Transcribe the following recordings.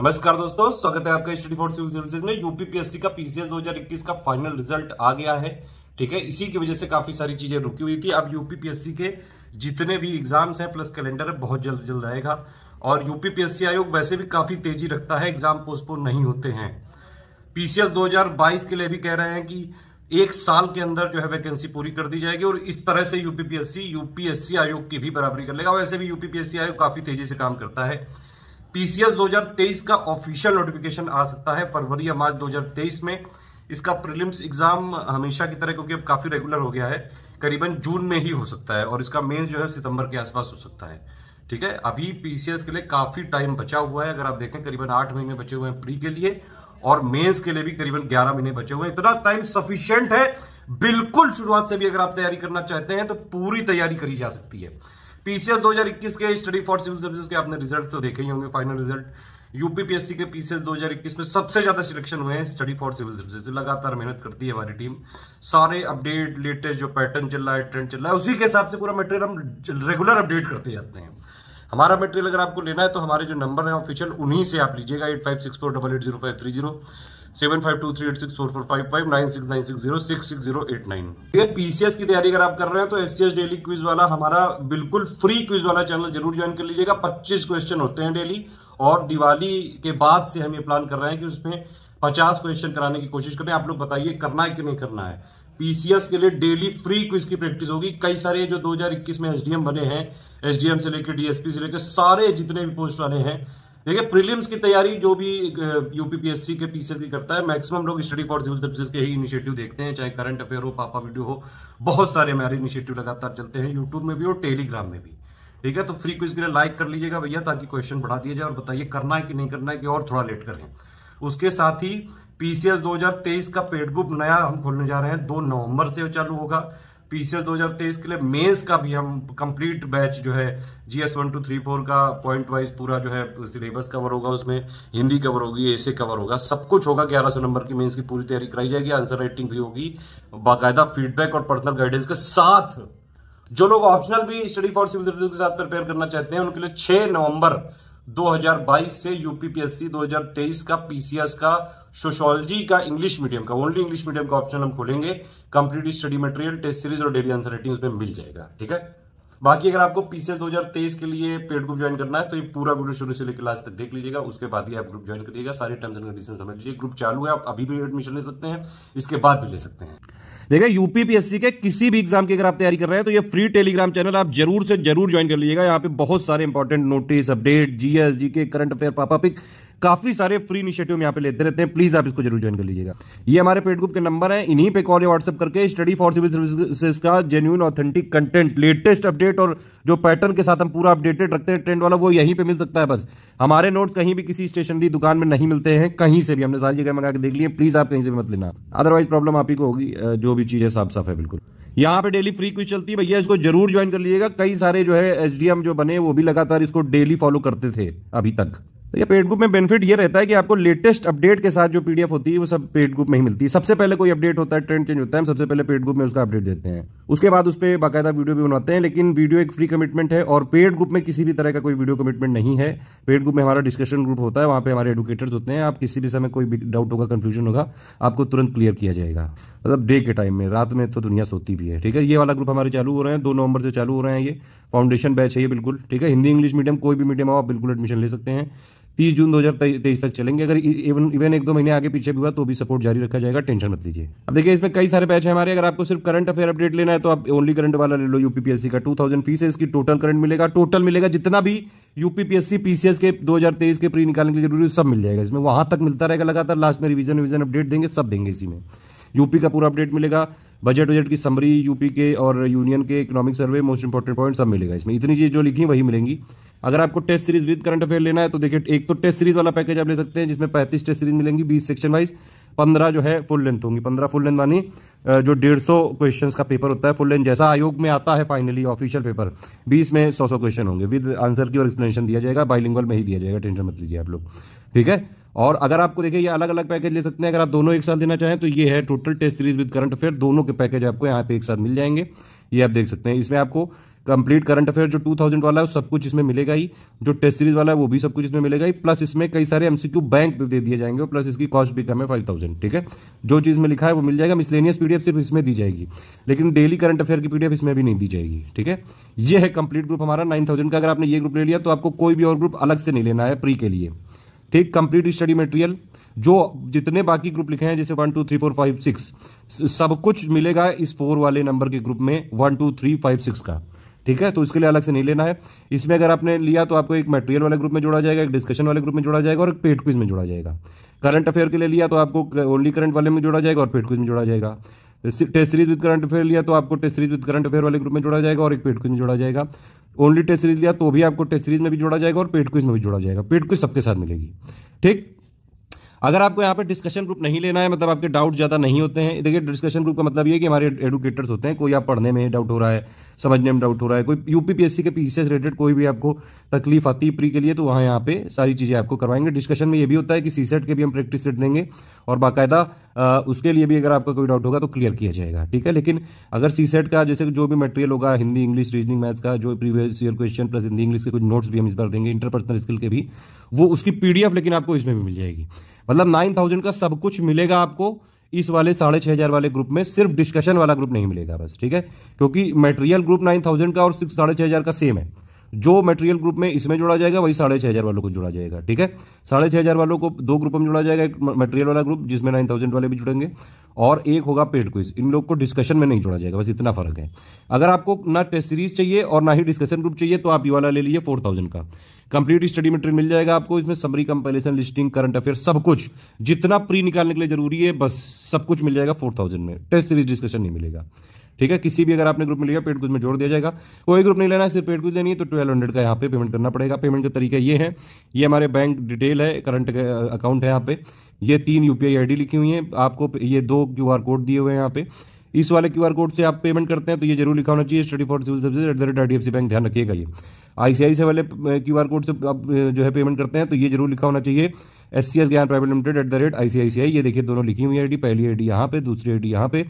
नमस्कार दोस्तों स्वागत है आपका स्टडी फॉर सिविल सर्विसेज में यूपीपीएससी का पीसीएस 2021 का फाइनल रिजल्ट आ गया है ठीक है इसी की वजह से काफी सारी चीजें रुकी हुई थी अब यूपीपीएससी के जितने भी एग्जाम्स हैं प्लस कैलेंडर है बहुत जल्द जल्द आएगा और यूपीपीएससी आयोग वैसे भी काफी तेजी रखता है एग्जाम पोस्टपोन नहीं होते हैं पीसीएस दो के लिए भी कह रहे हैं कि एक साल के अंदर जो है वैकेंसी पूरी कर दी जाएगी और इस तरह से यूपीपीएससी यूपीएससी आयोग की भी बराबरी कर लेगा वैसे भी यूपीपीएससी आयोग काफी तेजी से काम करता है पीसीएस 2023 का ऑफिशियल नोटिफिकेशन आ सकता है फरवरी या मार्च 2023 में इसका प्रीलिम्स एग्जाम हमेशा की तरह क्योंकि अब काफी रेगुलर हो गया है करीबन जून में ही हो सकता है और इसका मेन्स जो है सितंबर के आसपास हो सकता है ठीक है अभी पीसीएस के लिए काफी टाइम बचा हुआ है अगर आप देखें करीबन आठ महीने बचे हुए हैं प्री के लिए और मेंस के लिए भी करीबन ग्यारह महीने बचे हुए हैं इतना टाइम सफिशियंट है बिल्कुल शुरुआत से भी अगर आप तैयारी करना चाहते हैं तो पूरी तैयारी करी जा सकती है पीसीएस 2021 के स्टडी फॉर सिविल सर्विस के आपने रिजल्ट तो देखे ही होंगे फाइनल रिजल्ट यूपीपीएससी के पीसीएस 2021 में सबसे ज्यादा सिलेक्शन हुए हैं स्टडी फॉर सिविल सर्विस लगातार मेहनत करती है हमारी टीम सारे अपडेट लेटेस्ट जो पैटर्न चल रहा है ट्रेंड चल रहा है उसी के हिसाब से पूरा मटेरियल हम रेगुलर अपडेट करते जाते हैं हमारा मटेरियल अगर आपको लेना है तो हमारे जो नंबर है ऑफिशियल उन्हीं से आप लीजिएगा eight five six four double eight zero five three zero seven five two three eight six four four five five nine six nine six zero six six zero eight nine अगर PCS की तैयारी अगर आप कर रहे हैं तो S daily quiz वाला हमारा बिल्कुल फ्री क्विज वाला चैनल जरूर ज्वाइन कर लीजिएगा पच्चीस क्वेश्चन होते हैं डेली और दिवाली के बाद से हम ये प्लान कर रहे हैं कि उसमें पचास क्वेश्चन कराने की कोशिश करें आप लोग बताइए करना है कि नहीं करना है पीसीएस के लिए डेली फ्री क्विज की प्रैक्टिस होगी कई सारे जो 2021 में एसडीएम बने हैं एसडीएम से लेकर डीएसपी से लेकर सारे जितने भी पोस्ट वाले हैं देखिए प्रीलिम्स की तैयारी जो भी यूपीपीएससी के पीसीएस की करता है मैक्सिमम लोग स्टडी फॉर सिविल सर्विसेज के ही इनिशिएटिव देखते हैं चाहे करंट अफेयर हो पापा वीडियो हो बहुत सारे हमारे इनिशिएटिव लगातार चलते हैं यूट्यूब में भी और टेलीग्राम में भी ठीक है तो फ्री क्विज के लिए लाइक कर लीजिएगा भैया ताकि क्वेश्चन बढ़ा दिया जाए और बताइए करना है कि नहीं करना है कि और थोड़ा लेट करें उसके साथ ही पीसीएस 2023 का पेड ग्रुप नया हम खोलने जा रहे हैं दो नवंबर से चालू होगा पीसीएस 2023 के लिए मेंस का भी हम कंप्लीट बैच जो है GS one two three four का पॉइंट वाइज पूरा जो है सिलेबस कवर होगा उसमें हिंदी कवर होगी ऐसे कवर होगा सब कुछ होगा ग्यारह सौ नंबर की मेंस की पूरी तैयारी कराई जाएगी आंसर राइटिंग भी होगी बाकायदा फीडबैक और पर्सनल गाइडेंस के साथ जो लोग ऑप्शनल भी स्टडी फॉर सिविल के साथ प्रिपेयर करना चाहते हैं उनके लिए छह नवंबर 2022 से यूपीपीएससी 2023 का पीसीएस का सोशोलॉजी का इंग्लिश मीडियम का ओनली इंग्लिश मीडियम का ऑप्शन हम खोलेंगे complete study material test series और डेली आंसर राइटिंग उसमें मिल जाएगा ठीक है बाकी अगर आपको पीसीएस 2023 के लिए पेड ग्रुप ज्वाइन करना है तो ये पूरा वीडियो शुरू से लेकर लास्ट तक देख लीजिएगा उसके बाद ही आप ग्रुप ज्वाइन करिएगा सारे टर्म्स एंड कंडीशन समझ लीजिए ग्रुप चालू है आप अभी भी एडमिशन ले सकते हैं इसके बाद भी ले सकते हैं देखिए यूपीपीएससी के किसी भी एग्जाम की अगर आप तैयारी कर रहे हैं तो ये फ्री टेलीग्राम चैनल आप जरूर से जरूर ज्वाइन कर लीजिएगा यहाँ पे बहुत सारे इंपॉर्टेंट नोटिस अपडेट जीएस जी के करंट अफेयर पापा पिक काफी सारे फ्री इनिशिएटिव यहाँ पे लेते रहते हैं प्लीज आप इसको जरूर ज्वाइन कर लीजिएगा ये हमारे पेड ग्रुप के नंबर है इन्हीं पे कॉल या व्हाट्सअप करके स्टडी फॉर सिविल सर्विस का genuine authentic content latest update और जो पैटर्न के साथ हम पूरा अपडेटेड रखते हैं ट्रेंड वाला वो यहीं पे मिल सकता है बस हमारे नोट कहीं भी किसी स्टेशनरी दुकान में नहीं मिलते हैं कहीं से भी हमने सारी जगह मंगा के देख लिए प्लीज आप कहीं से भी मत लेना अदरवाइज प्रॉब्लम आप ही को होगी जो भी चीज़ है साफ साफ है बिल्कुल यहाँ पे डेली फ्री क्विज चलती है भैया इसको जरूर ज्वाइन कर लीजिएगा कई सारे जो है एसडीएम जो बने वो भी लगातार इसको डेली फॉलो करते थे अभी तक तो ये पेड ग्रुप में बेनिफिट ये रहता है कि आपको लेटेस्ट अपडेट के साथ जो पीडीएफ होती है वो सब पेड ग्रुप में ही मिलती है सबसे पहले कोई अपडेट होता है ट्रेंड चेंज होता है हम सबसे पहले पेड ग्रुप में उसका अपडेट देते हैं उसके बाद उस पर बाकायदा वीडियो भी बनाते हैं लेकिन वीडियो एक फ्री कमिटमेंट है और पेड ग्रुप में किसी भी तरह का कोई वीडियो कमिटमेंट नहीं है पेड ग्रुप में हमारा डिस्कशन ग्रुप होता है वहाँ पर हमारे एडुकेटर्स होते हैं आप किसी भी समय कोई भी डाउट होगा कन्फ्यूजन होगा आपको तुरंत क्लियर किया जाएगा मतलब डे के टाइम में रात में तो दुनिया सोती भी है ठीक है ये वाला ग्रुप हमारे चालू हो रहे हैं दो नवंबर से चालू हो रहे हैं ये फाउंडेशन बैच है ये बिल्कुल ठीक है हिंदी इंग्लिश मीडियम कोई भी मीडियम हो आप बिल्कुल एडमिशन ले सकते हैं तीस जून तेईस तक चलेंगे अगर इवन इवन एक दो महीने आगे पीछे भी हुआ तो भी सपोर्ट जारी रखा जाएगा टेंशन मत लीजिए अब देखिए इसमें कई सारे बैच है हमारे अगर आपको सिर्फ करंट अफेयर अपडेट लेना है तो आप ओनली करंट वाला ले लो यूपीपीएससी का टू थाउजेंड फीस है इसकी टोटल करंट मिलेगा टोटल मिलेगा जितना भी यूपीपीएससी पीसीएस के दो के प्री निकालने के लिए जरूरी सब मिल जाएगा इसमें वहां तक मिलता रहेगा लगातार लास्ट में रिविजन रिविजन अपडेट देंगे सब देंगे इसी में यूपी का पूरा अपडेट मिलेगा बजट वजट की समरी यूपी के और यूनियन के economic survey most important point सब मिलेगा इसमें इतनी चीज़ जो लिखी वही मिलेंगी अगर आपको test series with current affair लेना है तो देखिए एक तो टेस्ट सीरीज वाला पैकेज आप ले सकते हैं जिसमें पैंतीस टेस्ट सीरीज मिलेंगी बीस सेक्शन वाइज पंद्रह जो है फुल लेंथ होंगी पंद्रह फुल लेंथ मानी जो डेढ़ सौ क्वेश्चन का पेपर होता है फुल लेंथ जैसा आयोग में आता है फाइनली ऑफिशियल पेपर बीस में सौ सौ क्वेश्चन होंगे विद आंसर की और एक्सप्लेनेशन दिया जाएगा बाइलिंगल में ही दिया जाएगा टेंशन मत लीजिए आप लोग ठीक है और अगर आपको देखिए ये अलग अलग पैकेज ले सकते हैं अगर आप दोनों एक साथ देना चाहें तो ये है total test series with current affair दोनों के पैकेज आपको यहाँ पे एक साथ मिल जाएंगे ये आप देख सकते हैं इसमें आपको कंप्लीट करंट अफेयर जो 2000 वाला है सब कुछ इसमें मिलेगा ही जो टेस्ट सीरीज वाला है वो भी सब कुछ इसमें मिलेगा ही प्लस इसमें कई सारे एमसीक्यू बैंक दे दिए जाएंगे और प्लस इसकी कॉस्ट भी कम है फाइव ठीक है जो चीज़ में लिखा है वो मिल जाएगा मिसलेनियस पीडीएफ सिर्फ इसमें दी जाएगी लेकिन डेली करंट अफेयर की पीडीएफ इसमें भी नहीं दी जाएगी ठीक है ये है कंप्लीट ग्रुप हमारा नाइन का अगर आपने ये ग्रुप ले लिया तो आपको कोई भी और ग्रुप अलग से नहीं लेना है प्री के लिए ठीक कंप्लीट स्टडी मटेरियल जो जितने बाकी ग्रुप लिखे हैं जैसे one two three four five six सब कुछ मिलेगा इस फोर वाले नंबर के ग्रुप में one two three five six का ठीक है तो इसके लिए अलग से नहीं लेना है इसमें अगर आपने लिया तो आपको एक मटेरियल वाले ग्रुप में जोड़ा जाएगा एक डिस्कशन वाले ग्रुप में जोड़ा जाएगा और एक पेड क्विज में जोड़ा जाएगा करंट अफेयर के लिए लिया तो आपको ओनली करंट वाले में जोड़ा जाएगा और पेड क्विज में जोड़ा जाएगा test series with current affair लिया तो आपको test series with current affair वाले ग्रुप में जोड़ा जाएगा और एक पेड क्विज में जोड़ा जाएगा ओनली टेस्ट सीरीज लिया तो भी आपको टेस्ट सीरीज में भी जोड़ा जाएगा और पेड क्विज में भी जोड़ा जाएगा पेड क्विज सबके साथ मिलेगी ठीक अगर आपको यहाँ पे डिस्कशन ग्रुप नहीं लेना है मतलब आपके डाउट ज़्यादा नहीं होते हैं देखिए डिस्कशन ग्रुप का मतलब ये कि हमारे एडुकेटर्स होते हैं कोई आप पढ़ने में डाउट हो रहा है समझने में डाउट हो रहा है कोई यूपीपीएससी के पीछे से रिलेटेड कोई भी आपको तकलीफ आती है प्री के लिए तो वहाँ यहाँ पे सारी चीज़ें आपको करवाएंगे डिस्कशन में ये भी होता है कि सी सेट के भी हम प्रैक्टिस सेट देंगे और बाकायदा उसके लिए भी अगर आपका कोई डाउट होगा तो क्लियर किया जाएगा ठीक है लेकिन अगर सी सेट का जैसे जो भी मटेरियल होगा हिंदी इंग्लिश रीजनिंग मैथ्स का जो previous year question plus Hindi English के कुछ नोट्स भी हम इस बार देंगे इंटरपर्सनल स्किल के भी वो उसकी पीडीएफ लेकिन आपको इसमें भी मिल जाएगी मतलब नाइन थाउजेंड का सब कुछ मिलेगा आपको इस वाले साढ़े छह हज़ार वाले ग्रुप में सिर्फ डिस्कशन वाला ग्रुप नहीं मिलेगा बस ठीक है क्योंकि मेटेरियल ग्रुप नाइन थाउजेंड का और सिर्फ साढ़े छह हज़ार का सेम है जो मेटेरियल ग्रुप में इसमें जोड़ा जाएगा वही साढ़े छह हज़ार वालों को जोड़ा जाएगा ठीक है साढ़े छह हज़ार वालों को दो ग्रुप में जोड़ा जाएगा एक मेटेरियल वाला ग्रुप जिसमें नाइन थाउजेंड वाले भी जुड़ेंगे और एक होगा पेड क्विज इन लोग को डिस्कशन में नहीं जोड़ा जाएगा बस इतना फर्क है अगर आपको ना टेस्ट सीरीज चाहिए और ना ही डिस्कशन ग्रुप चाहिए तो आप ये वाला ले लीजिए फोर थाउजेंड का कंप्लीट स्टडी मटेरियल मिल जाएगा आपको इसमें summary compilation listing current affair सब कुछ जितना प्री निकालने के लिए जरूरी है बस सब कुछ मिल जाएगा फोर थाउजेंड में टेस्ट सीरीज डिस्कशन नहीं मिलेगा ठीक है किसी भी अगर आपने ग्रुप में लिया पेड कुछ में जोड़ दिया जाएगा कोई ग्रुप नहीं लेना है सिर्फ पेड कुछ लेनी है तो ट्वेल्व हंड्रेड का यहाँ पे पेमेंट करना पड़ेगा पेमेंट का तरीका ये है ये हमारे बैंक डिटेल है करंट अकाउंट है यहाँ पे ये तीन यूपीआई आईडी लिखी हुई है आपको ये दो क्यू कोड दिए हुए हैं यहाँ पे इस वाले क्यू कोड से आप पेमेंट करते हैं तो ये जरूर लिखा होना चाहिए study for civil service at the rate bank ध्यान रखिएगा ये आईसीआई से वाले क्यू आर कोड से आप जो है पेमेंट करते हैं तो ये जरूर लिखा होना चाहिए S C S Gyan private limited at the rate I C I C I ये देखिए दोनों लिखी हुई आई पहली आई डी यहाँ पे दूसरी आई डी यहाँ पे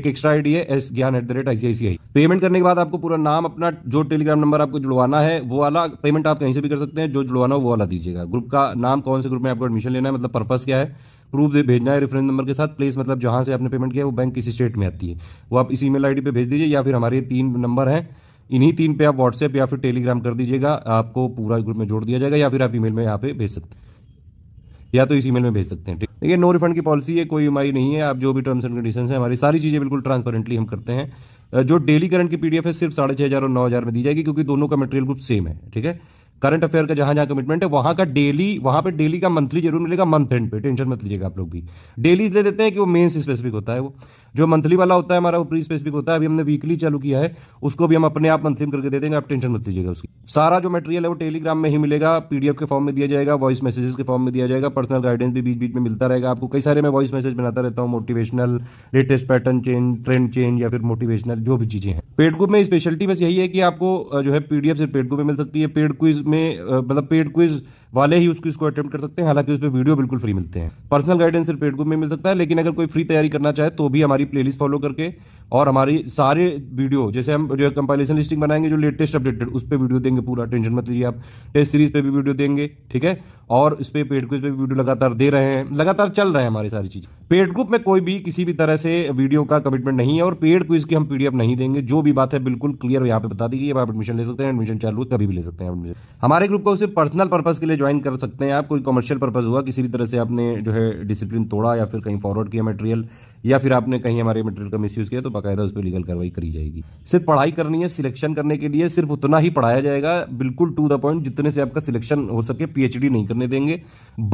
एक एक्स्ट्रा आई डी है S Gyan at the rate I C I C I payment करने के बाद आपको पूरा नाम अपना जो टेलीग्राम नंबर आपको जुड़वाना है वो वाला पेमेंट आप कहीं से भी कर सकते हैं जो जुड़वाना हो वो वाला दीजिएगा ग्रुप का नाम कौन से ग्रुप में आपको एडमिशन लेना है मतलब पर्पज क्या है प्रूफ भेजना है रेफरेंस नंबर के साथ प्लेस मतलब जहाँ से आपने पेमेंट किया वो बैंक किसी स्टेट में आती है वो आप इस ईमेल आईडी पे भेज दीजिए या फिर हमारे तीन नंबर हैं इन्हीं तीन पे आप व्हाट्सएप या फिर टेलीग्राम कर दीजिएगा आपको पूरा ग्रुप में जोड़ दिया जाएगा या फिर आप ईमेल में यहाँ पे भेज सकते हैं या तो इस ईमेल में भेज सकते हैं ठीक देखिए नो रिफंड की पॉलिसी है कोई ई नहीं है आप जो भी टर्म्स एंड कंडीशन है हमारी सारी चीज़ें बिल्कुल ट्रांसपेरेंटली हम करते हैं जो डेली करंट की पीडीएफ है सिर्फ साढ़े हज़ार और नौ हज़ार में दी जाएगी क्योंकि दोनों का मटेरियल ग्रुप सेम है ठीक है करंट अफेयर का जहां जहां कमिटमेंट है वहां का डेली वहां पे डेली का मंथली जरूर मिलेगा मंथ एंड पे टेंशन मत लीजिएगा आप लोग भी डेली ले देते हैं कि वो मेन स्पेसिफिक होता है वो जो मंथली वाला होता है हमारा वो प्री स्पेसिफिक होता है अभी हमने वीकली चालू किया है उसको भी हम अपने आप मंथली करके दे देंगे आप टेंशन मत लीजिएगा उसकी सारा जो मटेरियल है वो टेलीग्राम में ही मिलेगा पीडीएफ के फॉर्म में दिया जाएगा वॉइस मैसेजेस के फॉर्म में दिया जाएगा पर्सनल गाइडेंस भी बीच बीच में मिलता रहेगा आपको कई सारे मैं वॉइस मैसेज बनाता रहता हूँ motivational latest pattern change trend change या फिर मोटिवेशनल जो भी चीजें हैं पेड ग्रुप में स्पेशलिटी बस यही है कि आपको जो है पीडीएफ सिर्फ पेड ग्रुप में मिल सकती है पेड क्विज में मतलब पेड क्विज वाले ही उसको इसको अटेम्प्ट कर सकते हैं हालांकि उस पर वीडियो बिल्कुल फ्री मिलते हैं पर्सनल गाइडेंस सिर्फ पेड ग्रुप में मिल सकता है लेकिन अगर कोई फ्री तैयारी करना चाहे तो भी हमारे हमारी प्ले फॉलो करके और हमारी सारे वीडियो जैसे हम जो कंपाइलेशन लिस्टिंग बनाएंगे जो लेटेस्ट अपडेटेड उस पर वीडियो देंगे पूरा टेंशन मत लीजिए आप टेस्ट सीरीज पे भी वीडियो देंगे ठीक है और इस पर पेड ग्रुप पे भी वीडियो लगातार दे रहे हैं लगातार चल रहे हैं हमारी सारी चीज़ पेड ग्रुप में कोई भी किसी भी तरह से वीडियो का कमिटमेंट नहीं है और पेड क्विज की हम पी नहीं देंगे जो भी बात है बिल्कुल क्लियर यहाँ पे बता दीजिए आप एडमिशन ले सकते हैं एडमिशन चालू कभी भी ले सकते हैं एडमिशन हमारे ग्रुप को सिर्फ पर्सनल पर्पज़ के लिए ज्वाइन कर सकते हैं आप कोई कमर्शियल पर्पज़ हुआ किसी भी तरह से आपने जो है डिसिप्लिन तोड़ा या फिर कहीं फॉरवर्ड किया मेटेरियल या फिर आपने कहीं हमारे मटेरियल का मिसयूज़ किया तो बाकायदा उस पर लीगल कार्रवाई करी जाएगी सिर्फ पढ़ाई करनी है सिलेक्शन करने के लिए सिर्फ उतना ही पढ़ाया जाएगा बिल्कुल टू द पॉइंट जितने से आपका सिलेक्शन हो सके पीएचडी नहीं करने देंगे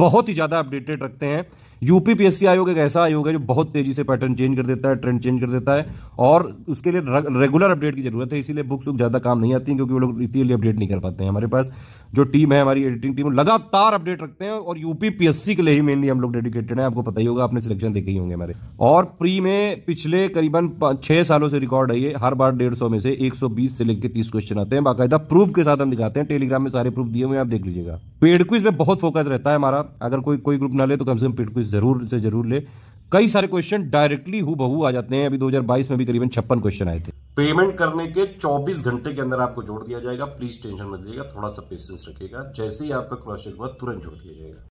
बहुत ही ज़्यादा अपडेटेड रखते हैं यूपी आयोग एक ऐसा आयोग है जो बहुत तेजी से पैटर्न चेंज कर देता है ट्रेंड चेंज कर देता है और उसके लिए रेगुलर अपडेट की जरूरत है इसीलिए बुक्स बुक ज़्यादा काम नहीं आती है क्योंकि वो लोग इतनी अपडेट नहीं कर पाते हैं हमारे पास जो टीम है हमारी एडिटिंग टीम लगातार अपडेट रखते हैं और यूपी के लिए ही मेनली हम लोग डेडिकेटेड है आपको पता ही होगा आपने सिलेक्शन देखे ही होंगे हमारे और प्री में पिछले करीबन छह सालों से रिकॉर्ड है ये हर बार डेढ़ सौ में से एक सौ बीस से लेकर तीस क्वेश्चन आते हैं बाकायदा प्रूफ के साथ हम दिखाते हैं टेलीग्राम में सारे प्रूफ दिए हुए आप देख लीजिएगा पेड क्विज में बहुत फोकस रहता है हमारा अगर कोई कोई ग्रुप ना ले तो कम से कम पेड क्विज ज़रूर से ज़रूर ले कई सारे क्वेश्चन डायरेक्टली हु बहु आ जाते हैं अभी 2022 में भी करीबन छप्पन क्वेश्चन आए थे पेमेंट करने के 24 घंटे के अंदर आपको जोड़ दिया जाएगा प्लीज टेंशन मत लीजिएगा थोड़ा सा पेशेंस रखेगा जैसे ही आपका क्रॉस चेक हुआ तुरंत जोड़ दिया जाएगा